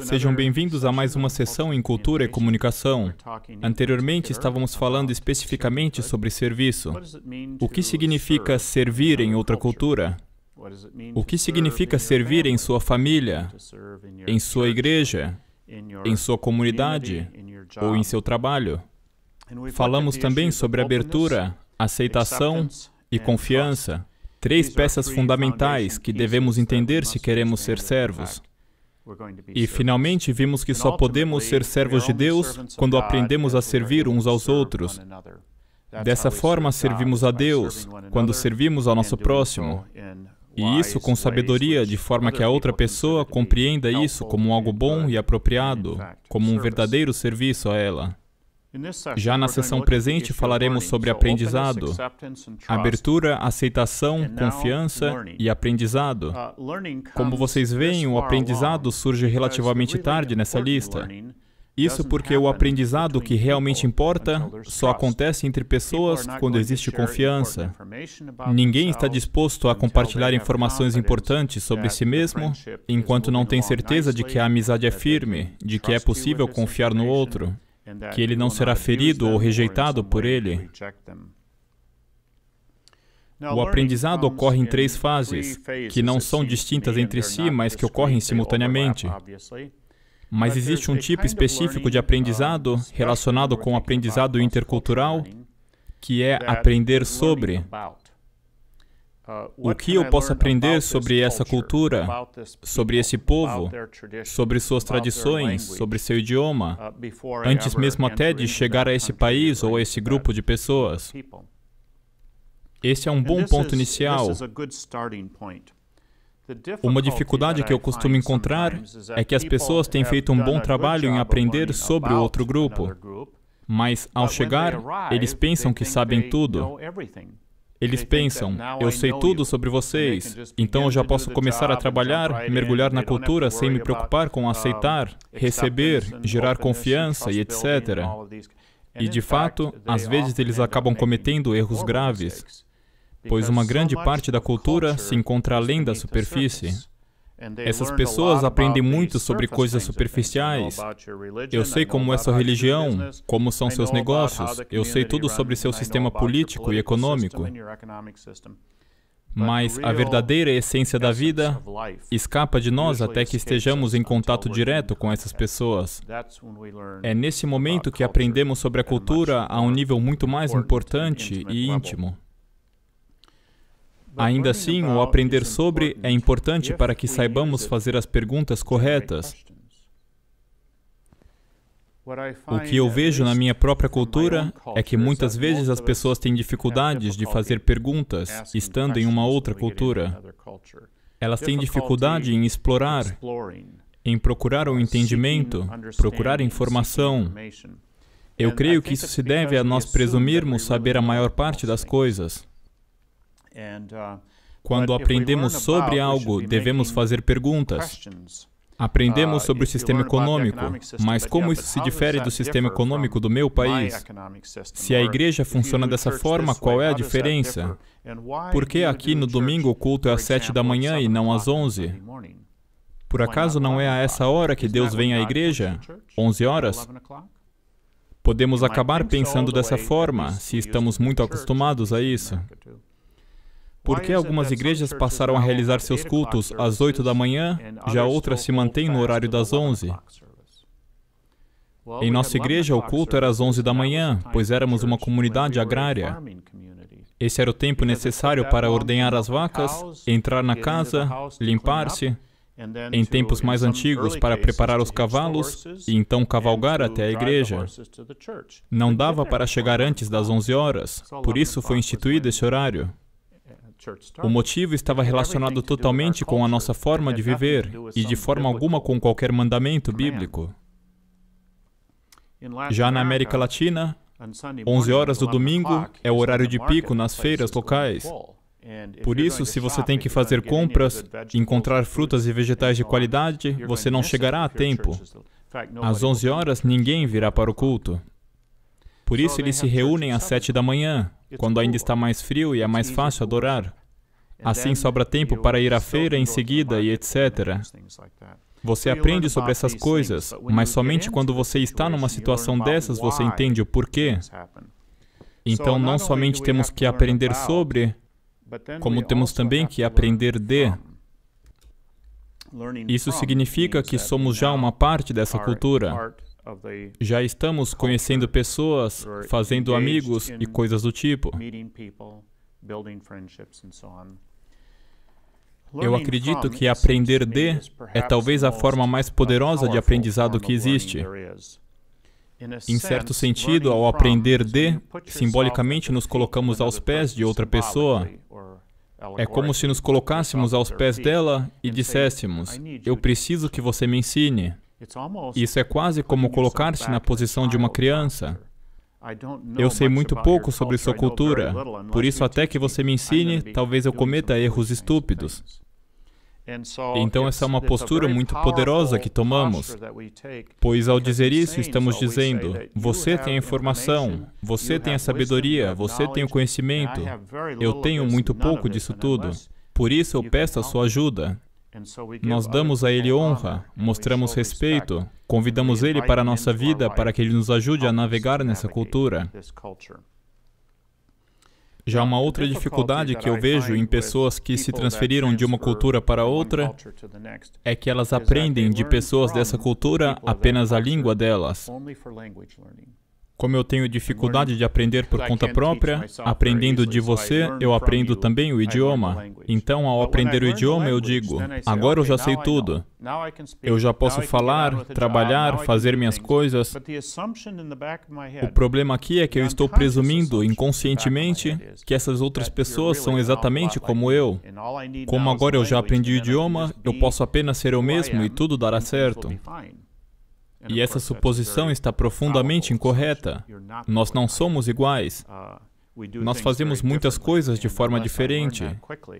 Sejam bem-vindos a mais uma sessão em Cultura e Comunicação. Anteriormente estávamos falando especificamente sobre serviço. O que significa servir em outra cultura? O que significa servir em sua família, em sua igreja, em sua comunidade ou em seu trabalho? Falamos também sobre abertura, aceitação e confiança. Três peças fundamentais que devemos entender se queremos ser servos. E finalmente vimos que só podemos ser servos de Deus quando aprendemos a servir uns aos outros. Dessa forma, servimos a Deus quando servimos ao nosso próximo. E isso com sabedoria, de forma que a outra pessoa compreenda isso como algo bom e apropriado, como um verdadeiro serviço a ela. Já na sessão presente falaremos sobre aprendizado, abertura, aceitação, confiança e aprendizado. Uh, Como vocês veem, o aprendizado surge relativamente tarde nessa lista. Isso porque o aprendizado que realmente importa só acontece entre pessoas quando existe confiança. Ninguém está disposto a compartilhar informações importantes sobre si mesmo enquanto não tem certeza de que a amizade é firme, de que é possível confiar no outro que ele não será ferido ou rejeitado por ele. O aprendizado ocorre em três fases, que não são distintas entre si, mas que ocorrem simultaneamente. Mas existe um tipo específico de aprendizado relacionado com o aprendizado intercultural, que é aprender sobre. Uh, o que eu posso aprender sobre essa cultura, sobre esse povo, sobre suas tradições, sobre seu idioma, uh, antes mesmo até de chegar a esse país ou a esse grupo de pessoas? Esse é um bom ponto inicial. Uma dificuldade que eu costumo encontrar é que as pessoas têm feito um bom trabalho em aprender sobre o outro grupo, mas ao chegar, eles pensam que sabem tudo. Eles pensam, eu sei tudo sobre vocês, então eu já posso começar a trabalhar, mergulhar na cultura sem me preocupar com aceitar, receber, gerar confiança e etc. E de fato, às vezes eles acabam cometendo erros graves, pois uma grande parte da cultura se encontra além da superfície. Essas pessoas aprendem muito sobre coisas superficiais. É eu sei como é sua religião, como são seus negócios, eu sei tudo sobre seu sistema político e econômico. Mas a verdadeira essência da vida escapa de nós até que estejamos em contato direto com essas pessoas. É nesse momento que aprendemos sobre a cultura a um nível muito mais importante e íntimo. Ainda assim, o aprender sobre é importante para que saibamos fazer as perguntas corretas. O que eu vejo na minha própria cultura é que muitas vezes as pessoas têm dificuldades de fazer perguntas estando em uma outra cultura. Elas têm dificuldade em explorar, em procurar o entendimento, procurar informação. Eu creio que isso se deve a nós presumirmos saber a maior parte das coisas. Uh, Quando aprendemos sobre algo, devemos fazer perguntas. Aprendemos uh, sobre o sistema econômico, mas como isso se difere do sistema econômico do meu país? Se a igreja funciona dessa forma, qual é a diferença? Por que aqui no domingo o culto é às sete da manhã e não às onze? Por acaso não é a essa hora que Deus vem à igreja? Onze horas? Podemos acabar pensando dessa forma, se estamos muito acostumados a isso. Por que algumas igrejas passaram a realizar seus cultos às 8 da manhã, já outras se mantêm no horário das 11? Em nossa igreja, o culto era às 11 da manhã, pois éramos uma comunidade agrária. Esse era o tempo necessário para ordenhar as vacas, entrar na casa, limpar-se, em tempos mais antigos, para preparar os cavalos e então cavalgar até a igreja. Não dava para chegar antes das 11 horas, por isso foi instituído esse horário. O motivo estava relacionado totalmente com a nossa forma de viver e de forma alguma com qualquer mandamento bíblico. Já na América Latina, 11 horas do domingo é o horário de pico nas feiras locais. Por isso, se você tem que fazer compras encontrar frutas e vegetais de qualidade, você não chegará a tempo. Às 11 horas, ninguém virá para o culto. Por isso eles se reúnem às sete da manhã, quando ainda está mais frio e é mais fácil adorar. Assim sobra tempo para ir à feira em seguida e etc. Você aprende sobre essas coisas, mas somente quando você está numa situação dessas você entende o porquê. Então, não somente temos que aprender sobre, como temos também que aprender de. Isso significa que somos já uma parte dessa cultura. Já estamos conhecendo pessoas, fazendo amigos e coisas do tipo. Eu acredito que aprender de é talvez a forma mais poderosa de aprendizado que existe. Em certo sentido, ao aprender de, simbolicamente nos colocamos aos pés de outra pessoa. É como se nos colocássemos aos pés dela e disséssemos: Eu preciso que você me ensine. Isso é quase como colocar-se na posição de uma criança. Eu sei muito pouco sobre sua cultura, por isso, até que você me ensine, talvez eu cometa erros estúpidos. Então, essa é uma postura muito poderosa que tomamos, pois ao dizer isso, estamos dizendo: você tem a informação, você tem a sabedoria, você tem o conhecimento, eu tenho muito pouco disso tudo. Por isso, eu peço a sua ajuda. Nós damos a Ele honra, mostramos respeito, convidamos Ele para a nossa vida para que Ele nos ajude a navegar nessa cultura. Já uma outra dificuldade que eu vejo em pessoas que se transferiram de uma cultura para outra é que elas aprendem de pessoas dessa cultura apenas a língua delas. Como eu tenho dificuldade de aprender por conta própria, aprendendo de você, eu aprendo também o idioma. Então, ao aprender o idioma, eu digo: agora eu já sei tudo. Eu já posso falar, trabalhar, fazer minhas coisas. O problema aqui é que eu estou presumindo inconscientemente que essas outras pessoas são exatamente como eu. Como agora eu já aprendi o idioma, eu posso apenas ser eu mesmo e tudo dará certo. E essa suposição está profundamente incorreta. Nós não somos iguais. Uh, Nós fazemos muitas coisas de forma diferente.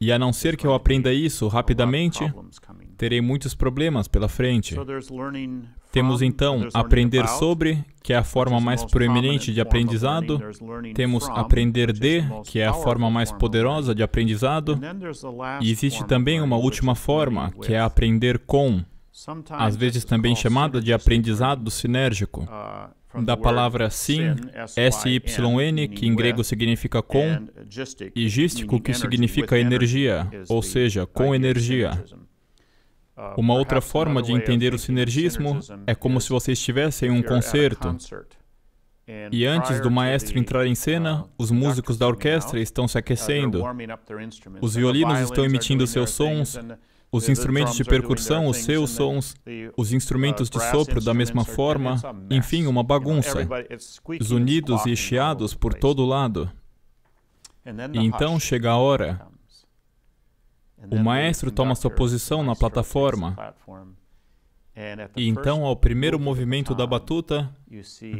E a não ser que eu aprenda isso rapidamente, terei muitos problemas pela frente. Temos então aprender sobre, que é a forma mais proeminente de aprendizado. Temos aprender de, que é a forma mais poderosa de aprendizado. E existe também uma última forma, que é aprender com às vezes também chamada de aprendizado sinérgico, uh, da palavra sin, S-Y-N, que em grego significa com, e gístico, que significa energia, ou seja, com energia. Uh, Uma outra forma de entender o sinergismo é como se você estivesse em um concerto. E antes do maestro entrar em cena, uh, os músicos da orquestra estão se aquecendo, os violinos estão emitindo seus sons os instrumentos uh, de percussão, os seus sons, os instrumentos de sopro da mesma forma, enfim, uma bagunça. Zunidos e chiados por todo lado. E então chega a hora. O maestro toma sua posição na plataforma. E então, ao primeiro movimento da batuta,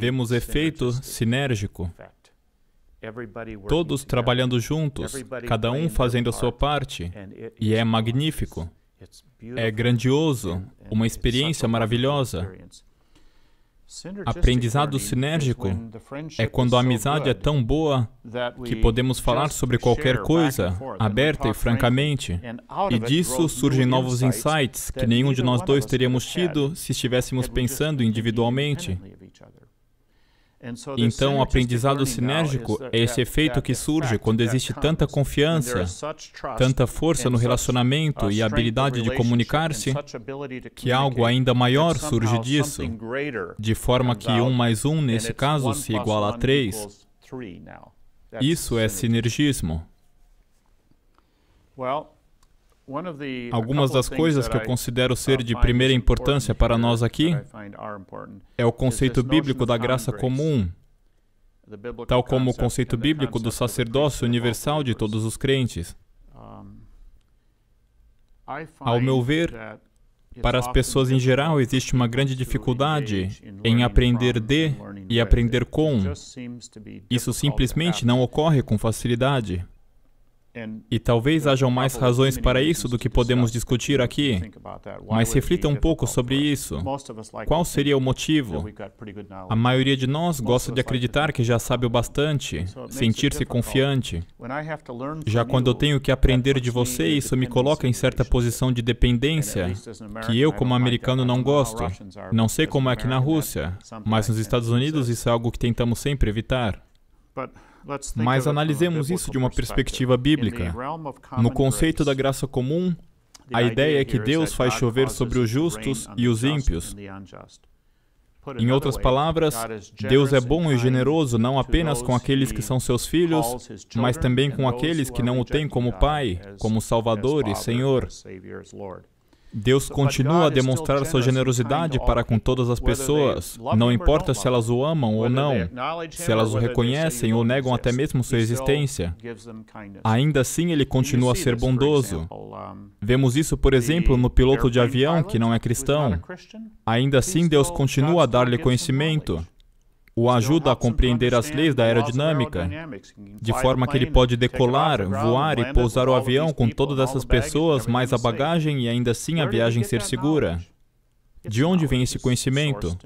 vemos efeito sinérgico. Todos trabalhando juntos, cada um fazendo a sua parte, e é magnífico. É grandioso, uma experiência maravilhosa. Aprendizado sinérgico é quando a amizade é tão boa que podemos falar sobre qualquer coisa, aberta e francamente, e disso surgem novos insights que nenhum de nós dois teríamos tido se estivéssemos pensando individualmente. Então, o aprendizado sinérgico é esse efeito que surge quando existe tanta confiança, tanta força no uh, relacionamento e a habilidade de comunicar-se, que algo ainda maior surge disso, de forma que um mais um, nesse caso, se iguala a três. Isso é sinergismo. Bem, Algumas das coisas que eu considero ser uh, de primeira importância para nós aqui é o conceito bíblico da graça comum, tal como o conceito bíblico do sacerdócio universal de todos os crentes. Ao meu ver, para as pessoas em geral, existe uma grande dificuldade em aprender de e aprender com. Isso simplesmente não ocorre com facilidade. E talvez hajam mais razões para isso do que podemos discutir aqui, mas reflita um pouco sobre isso. Qual seria o motivo? A maioria de nós gosta de acreditar que já sabe o bastante, sentir-se confiante. Já quando eu tenho que aprender de você, isso me coloca em certa posição de dependência, que eu, como americano, não gosto. Não sei como é aqui na Rússia, mas nos Estados Unidos isso é algo que tentamos sempre evitar. Mas analisemos isso de uma perspectiva bíblica. No conceito da graça comum, a ideia é que Deus faz chover sobre os justos e os ímpios. Em outras palavras, Deus é bom e generoso não apenas com aqueles que são seus filhos, mas também com aqueles que não o têm como Pai, como Salvador e Senhor. Deus continua a demonstrar sua generosidade para com todas as pessoas, não importa se elas o amam ou não, se elas o reconhecem ou negam até mesmo sua existência. Ainda assim, ele continua a ser bondoso. Vemos isso, por exemplo, no piloto de avião que não é cristão. Ainda assim, Deus continua a dar-lhe conhecimento o ajuda a compreender as leis da aerodinâmica, de forma que ele pode decolar, voar e pousar o avião com todas essas pessoas, mais a bagagem e ainda assim a viagem ser segura. De onde vem esse conhecimento?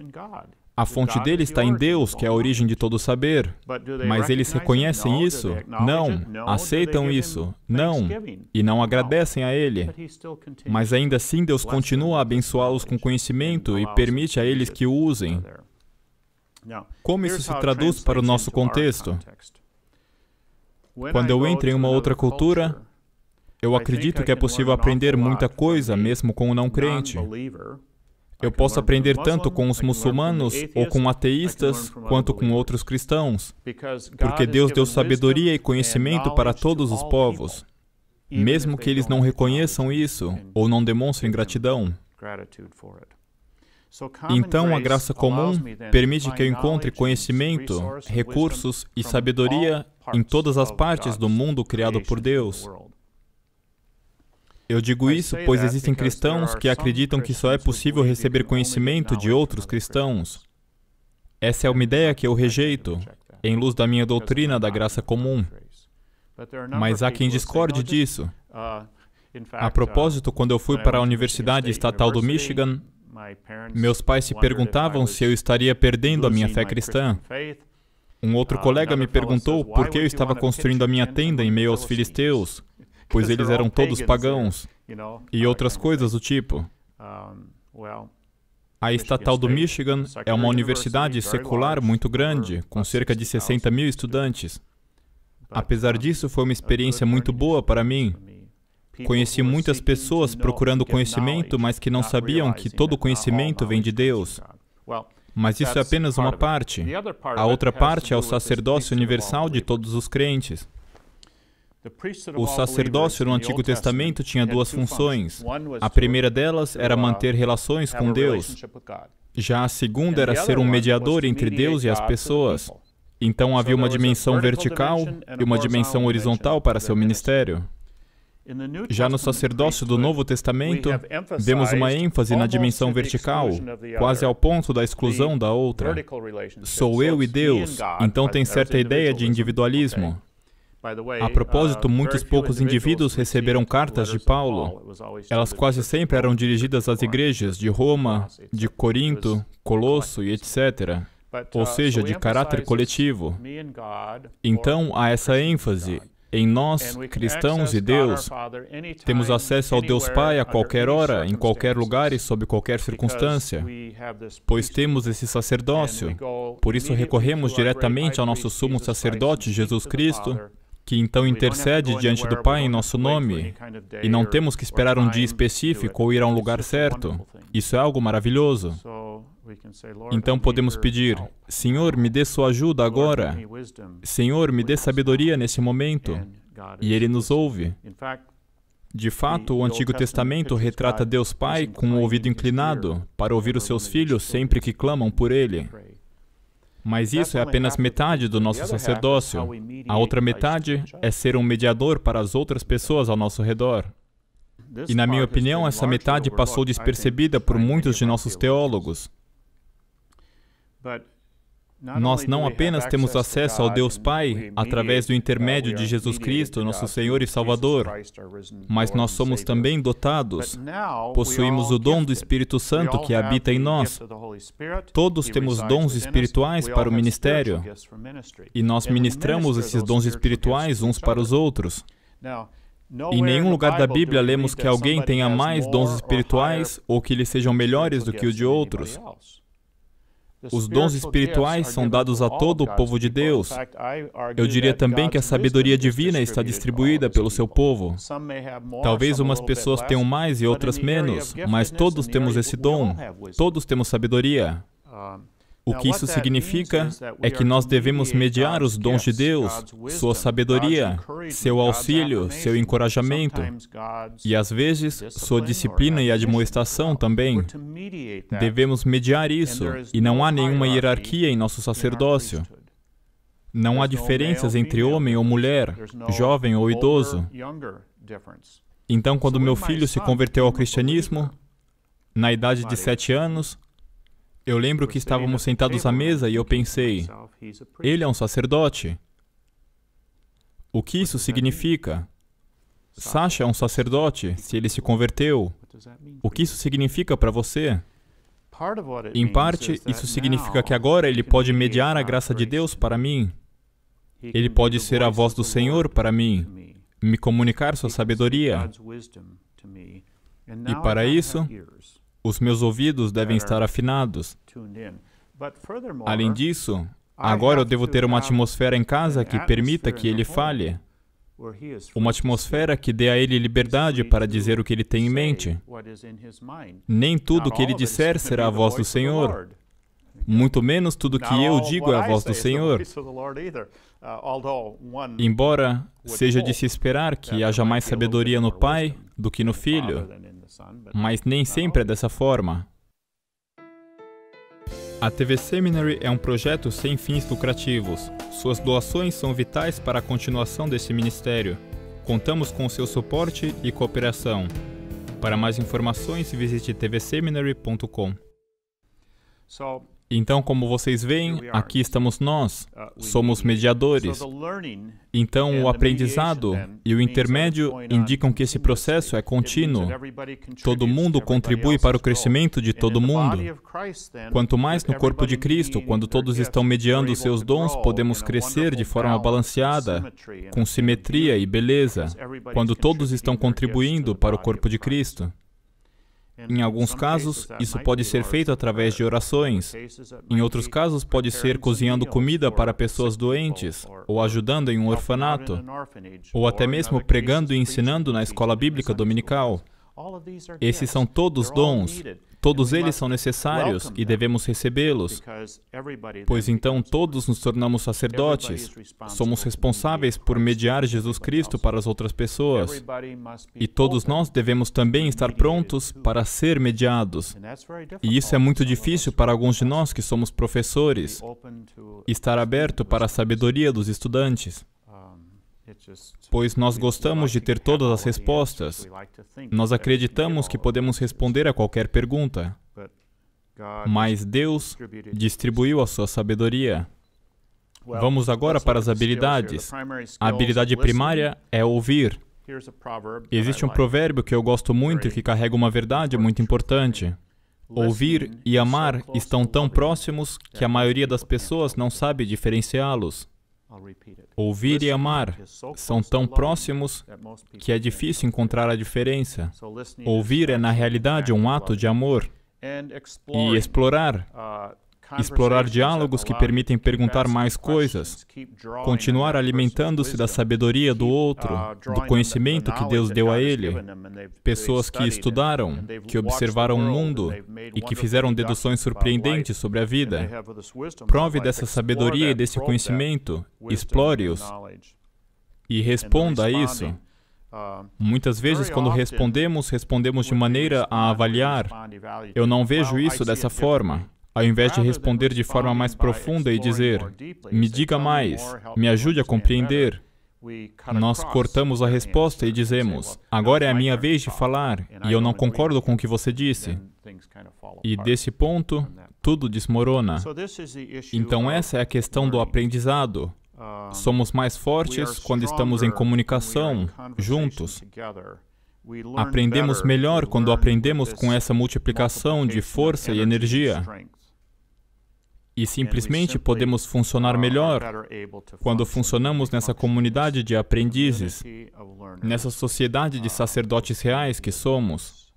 A fonte dele está em Deus, que é a origem de todo saber. Mas eles reconhecem isso? Não. Aceitam isso? Não. E não agradecem a Ele. Mas ainda assim, Deus continua a abençoá-los com conhecimento e permite a eles que o usem. Como isso se traduz para o nosso contexto? Quando eu entro em uma outra cultura, eu acredito que é possível aprender muita coisa mesmo com um não crente. Eu posso aprender tanto com os muçulmanos ou com ateístas quanto com outros cristãos, porque Deus deu sabedoria e conhecimento para todos os povos, mesmo que eles não reconheçam isso ou não demonstrem gratidão. Então, a graça comum permite que eu encontre conhecimento, recursos e sabedoria em todas as partes do mundo criado por Deus. Eu digo isso pois existem cristãos que acreditam que só é possível receber conhecimento de outros cristãos. Essa é uma ideia que eu rejeito, em luz da minha doutrina da graça comum. Mas há quem discorde disso. Uh, a uh, propósito, quando eu fui para a Universidade Estatal do Michigan, meus pais se perguntavam se eu estaria perdendo a minha fé cristã. Um outro uh, colega me perguntou por que eu estava construindo a minha tenda em meio aos filisteus, pois eles eram todos pagãos, e outras uh, coisas do tipo. A estatal do Michigan é uma universidade secular muito grande, com cerca de 60 mil estudantes. Apesar uh, disso, foi uma experiência muito boa para mim, Conheci muitas pessoas procurando conhecimento, mas que não sabiam que todo conhecimento vem de Deus. Mas isso é apenas uma parte. A outra parte é o sacerdócio universal de todos os crentes. O sacerdócio no Antigo Testamento tinha duas funções. A primeira delas era manter relações com Deus. Já a segunda era ser um mediador entre Deus e as pessoas. Então havia uma dimensão vertical e uma dimensão horizontal para seu ministério. Já no sacerdócio do Novo Testamento, vemos uma ênfase na dimensão vertical, quase ao ponto da exclusão da outra. Sou eu e Deus, então tem certa ideia de individualismo. A propósito, uh, muitos poucos indivíduos receberam cartas de Paulo. Elas quase sempre eram dirigidas às igrejas de Roma, de Corinto, Colosso e etc. Ou uh, seja, de caráter coletivo. Então, há essa ênfase em nós, cristãos e Deus, temos acesso ao Deus Pai a qualquer hora, em qualquer lugar e sob qualquer circunstância, pois temos esse sacerdócio. Por isso recorremos diretamente ao nosso sumo sacerdote, Jesus Cristo, que então intercede diante do Pai em nosso nome, e não temos que esperar um dia específico ou ir a um lugar certo. Isso é algo maravilhoso. Então podemos pedir: Senhor, me dê sua ajuda agora. Senhor, me dê sabedoria nesse momento. E Ele nos ouve. De fato, o Antigo Testamento retrata Deus Pai com o ouvido inclinado para ouvir os seus filhos sempre que clamam por Ele. Mas isso é apenas metade do nosso sacerdócio. A outra metade é ser um mediador para as outras pessoas ao nosso redor. E, na minha opinião, essa metade passou despercebida por muitos de nossos teólogos. Nós não apenas temos acesso ao Deus Pai através do intermédio de Jesus Cristo, nosso Senhor e Salvador, mas nós somos também dotados. Possuímos o dom do Espírito Santo que habita em nós. Todos temos dons espirituais para o ministério e nós ministramos esses dons espirituais uns para os outros. Em nenhum lugar da Bíblia lemos que alguém tenha mais dons espirituais ou que eles sejam melhores do que os de outros. Os dons espirituais são dados a todo o povo de Deus. Eu diria também que a sabedoria divina está distribuída pelo seu povo. Talvez umas pessoas tenham mais e outras menos, mas todos temos esse dom. Todos temos sabedoria. O que isso significa é que nós devemos mediar os dons de Deus, sua sabedoria, seu auxílio, seu encorajamento e, às vezes, sua disciplina e admoestação também. Devemos mediar isso, e não há nenhuma hierarquia em nosso sacerdócio. Não há diferenças entre homem ou mulher, jovem ou idoso. Então, quando meu filho se converteu ao cristianismo, na idade de sete anos, eu lembro que estávamos sentados à mesa e eu pensei: ele é um sacerdote. O que isso significa? Sasha é um sacerdote, se ele se converteu. O que isso significa para você? Em parte, isso significa que agora ele pode mediar a graça de Deus para mim. Ele pode ser a voz do Senhor para mim, me comunicar sua sabedoria. E para isso, os meus ouvidos devem estar afinados. Além disso, agora eu devo ter uma atmosfera em casa que permita que ele fale. Uma atmosfera que dê a ele liberdade para dizer o que ele tem em mente. Nem tudo o que ele disser será a voz do Senhor. Muito menos tudo que eu digo é a voz do Senhor. Uh, Embora seja de se esperar que haja mais sabedoria no Pai do que no Filho, mas nem sempre é dessa forma. A TV Seminary é um projeto sem fins lucrativos. Suas doações são vitais para a continuação desse ministério. Contamos com seu suporte e cooperação. Para mais informações, visite tvseminary.com. So então, como vocês veem, aqui estamos nós, uh, somos mediadores. Então, o aprendizado e o intermédio indicam que esse processo é contínuo. Todo mundo contribui para o crescimento de todo mundo. Quanto mais no corpo de Cristo, quando todos estão mediando os seus dons, podemos crescer de forma balanceada, com simetria e beleza, quando todos estão contribuindo para o corpo de Cristo. Em alguns casos, isso pode ser feito através de orações. Em outros casos, pode ser cozinhando comida para pessoas doentes, ou ajudando em um orfanato, ou até mesmo pregando e ensinando na escola bíblica dominical. Esses são todos dons Todos eles são necessários e devemos recebê-los, pois então todos nos tornamos sacerdotes, somos responsáveis por mediar Jesus Cristo para as outras pessoas, e todos nós devemos também estar prontos para ser mediados. E isso é muito difícil para alguns de nós que somos professores, estar aberto para a sabedoria dos estudantes pois nós gostamos de ter todas as respostas. Nós acreditamos que podemos responder a qualquer pergunta. Mas Deus distribuiu a sua sabedoria. Vamos agora para as habilidades. A habilidade primária é ouvir. Existe um provérbio que eu gosto muito e que carrega uma verdade muito importante. Ouvir e amar estão tão próximos que a maioria das pessoas não sabe diferenciá-los. Ouvir e amar são tão próximos que é difícil encontrar a diferença. Ouvir é, na realidade, um ato de amor. E explorar uh, explorar diálogos que permitem perguntar mais coisas, continuar alimentando-se da sabedoria do outro, uh, do conhecimento que Deus deu a ele, pessoas que estudaram, que observaram o mundo e que fizeram deduções surpreendentes sobre a vida. Prove dessa sabedoria e desse conhecimento, explore-os e responda a isso. Uh, Muitas vezes, quando respondemos, respondemos de maneira a avaliar. Eu não vejo isso dessa forma ao invés de responder de forma mais profunda e dizer: Me diga mais, me ajude a compreender. Nós cortamos a resposta e dizemos: Agora é a minha vez de falar e eu não concordo com o que você disse. E desse ponto, tudo desmorona. Então, essa é a questão do aprendizado. Somos mais fortes quando estamos em comunicação, juntos. Aprendemos melhor quando aprendemos com essa multiplicação de força e energia. E simplesmente podemos funcionar melhor quando funcionamos nessa comunidade de aprendizes, nessa sociedade de ah. sacerdotes reais que somos.